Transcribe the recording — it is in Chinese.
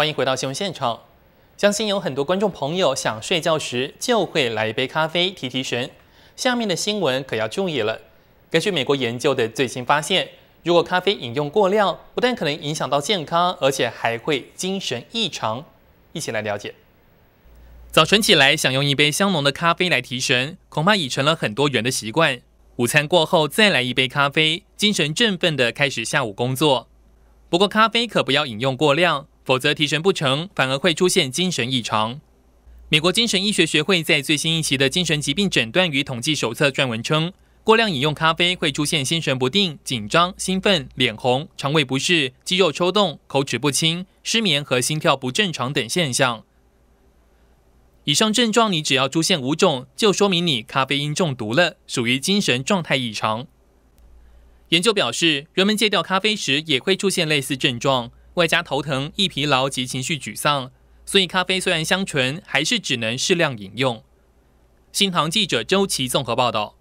欢迎回到新闻现场。相信有很多观众朋友，想睡觉时就会来一杯咖啡提提神。下面的新闻可要注意了。根据美国研究的最新发现，如果咖啡饮用过量，不但可能影响到健康，而且还会精神异常。一起来了解。早晨起来想用一杯香浓的咖啡来提神，恐怕已成了很多人的习惯。午餐过后再来一杯咖啡，精神振奋的开始下午工作。不过咖啡可不要饮用过量。否则提神不成，反而会出现精神异常。美国精神医学学会在最新一期的《精神疾病诊断与统计手册》撰文称，过量饮用咖啡会出现心神不定、紧张、兴奋、脸红、肠胃不适、肌肉抽动、口齿不清、失眠和心跳不正常等现象。以上症状你只要出现五种，就说明你咖啡因中毒了，属于精神状态异常。研究表示，人们戒掉咖啡时也会出现类似症状。外加头疼、易疲劳及情绪沮丧，所以咖啡虽然香醇，还是只能适量饮用。新唐记者周琦综合报道。